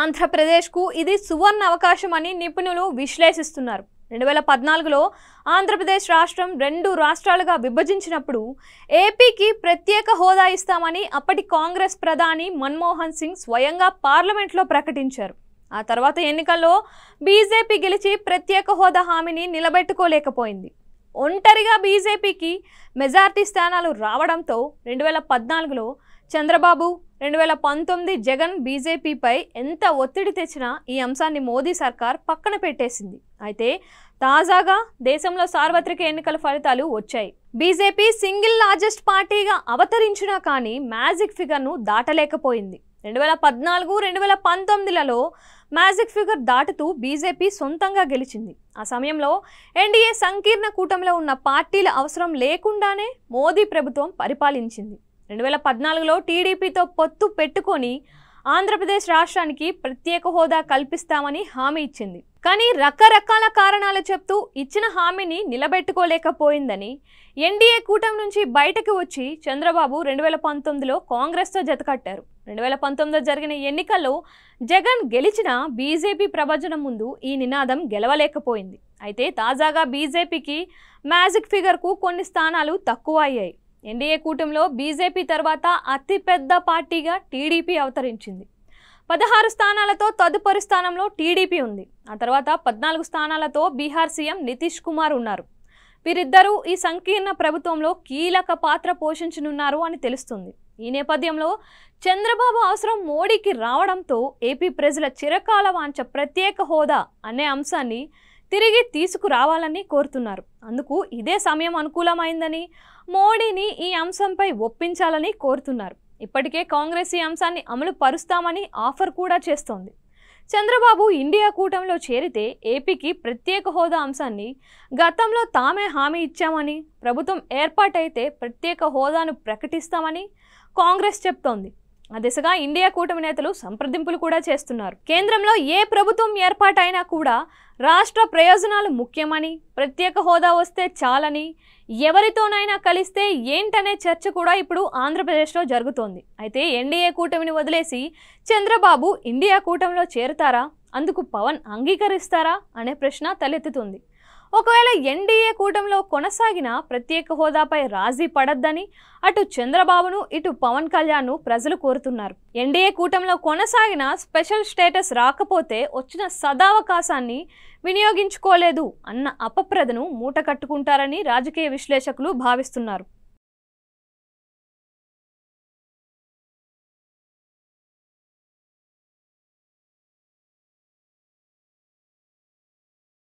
ఆంధ్రప్రదేశ్కు ఇది సువర్ణ అవకాశం అని నిపుణులు విశ్లేషిస్తున్నారు రెండు వేల పద్నాలుగులో ఆంధ్రప్రదేశ్ రాష్ట్రం రెండు రాష్ట్రాలుగా విభజించినప్పుడు ఏపీకి ప్రత్యేక హోదా ఇస్తామని అప్పటి కాంగ్రెస్ ప్రధాని మన్మోహన్ సింగ్ స్వయంగా పార్లమెంట్లో ప్రకటించారు ఆ తర్వాత ఎన్నికల్లో బీజేపీ గెలిచి ప్రత్యేక హోదా హామీని నిలబెట్టుకోలేకపోయింది ఒంటరిగా బీజేపీకి మెజార్టీ స్థానాలు రావడంతో రెండు వేల పద్నాలుగులో చంద్రబాబు రెండు వేల పంతొమ్మిది జగన్ బీజేపీపై ఎంత ఒత్తిడి తెచ్చినా ఈ అంశాన్ని మోదీ సర్కార్ పక్కన పెట్టేసింది అయితే తాజాగా దేశంలో సార్వత్రిక ఎన్నికల ఫలితాలు వచ్చాయి బీజేపీ సింగిల్ లార్జెస్ట్ పార్టీగా అవతరించినా కానీ మ్యాజిక్ ఫిగర్ను దాటలేకపోయింది రెండు వేల పద్నాలుగు రెండు వేల పంతొమ్మిదిలలో మ్యాజిక్ ఫిగర్ దాటుతూ బీజేపీ సొంతంగా గెలిచింది ఆ సమయంలో ఎన్డీఏ సంకీర్ణ కూటమిలో ఉన్న పార్టీల అవసరం లేకుండానే మోదీ ప్రభుత్వం పరిపాలించింది రెండు వేల పద్నాలుగులో టీడీపీతో పొత్తు పెట్టుకొని ఆంధ్రప్రదేశ్ రాష్ట్రానికి ప్రత్యేక హోదా కల్పిస్తామని హామీ ఇచ్చింది కానీ రకరకాల కారణాలు చెప్తూ ఇచ్చిన హామీని నిలబెట్టుకోలేకపోయిందని ఎన్డీఏ కూటమి నుంచి బయటకు వచ్చి చంద్రబాబు రెండు వేల పంతొమ్మిదిలో కాంగ్రెస్తో జతకట్టారు రెండు వేల పంతొమ్మిదిలో జరిగిన ఎన్నికల్లో జగన్ గెలిచిన బీజేపీ ప్రభజనం ముందు ఈ నినాదం గెలవలేకపోయింది అయితే తాజాగా బీజేపీకి మ్యాజిక్ ఫిగర్కు కొన్ని స్థానాలు తక్కువ అయ్యాయి ఎన్డీఏ కూటమిలో బీజేపీ తర్వాత అతిపెద్ద పార్టీగా టీడీపీ అవతరించింది పదహారు స్థానాలతో తదుపరి స్థానంలో టీడీపీ ఉంది ఆ తర్వాత పద్నాలుగు స్థానాలతో బీహార్ సీఎం నితీష్ కుమార్ ఉన్నారు వీరిద్దరూ ఈ సంకీర్ణ ప్రభుత్వంలో కీలక పాత్ర పోషించనున్నారు అని తెలుస్తుంది ఈ నేపథ్యంలో చంద్రబాబు అవసరం మోడీకి రావడంతో ఏపీ ప్రజల చిరకాల వాంచ ప్రత్యేక హోదా అనే అంశాన్ని తిరిగి తీసుకురావాలని కోరుతున్నారు అందుకు ఇదే సమయం అనుకూలమైందని మోడీని ఈ అంశంపై ఒప్పించాలని కోరుతున్నారు ఇప్పటికే కాంగ్రెస్ ఈ అంశాన్ని అమలు పరుస్తామని ఆఫర్ కూడా చేస్తోంది చంద్రబాబు ఇండియా కూటమిలో చేరితే ఏపీకి ప్రత్యేక హోదా అంశాన్ని గతంలో తామే హామీ ఇచ్చామని ప్రభుత్వం ఏర్పాటైతే ప్రత్యేక హోదాను ప్రకటిస్తామని కాంగ్రెస్ చెప్తోంది ఆ దిశగా ఇండియా కూటమి నేతలు సంప్రదింపులు కూడా చేస్తున్నారు కేంద్రంలో ఏ ప్రభుత్వం ఏర్పాటైనా కూడా రాష్ట్ర ప్రయోజనాలు ముఖ్యమని ప్రత్యేక హోదా వస్తే చాలని ఎవరితోనైనా కలిస్తే ఏంటనే చర్చ కూడా ఇప్పుడు ఆంధ్రప్రదేశ్లో జరుగుతోంది అయితే ఎన్డీఏ కూటమిని వదిలేసి చంద్రబాబు ఇండియా కూటమిలో చేరుతారా అందుకు పవన్ అంగీకరిస్తారా అనే ప్రశ్న తలెత్తుతుంది ఒకవేళ ఎన్డీఏ కూటమిలో కొనసాగిన ప్రత్యేక హోదాపై రాజీ పడద్దని అటు చంద్రబాబును ఇటు పవన్ కళ్యాణ్ను ప్రజలు కోరుతున్నారు ఎన్డీఏ కూటమిలో కొనసాగిన స్పెషల్ స్టేటస్ రాకపోతే వచ్చిన సదావకాశాన్ని వినియోగించుకోలేదు అన్న అపప్రదను మూట కట్టుకుంటారని రాజకీయ విశ్లేషకులు భావిస్తున్నారు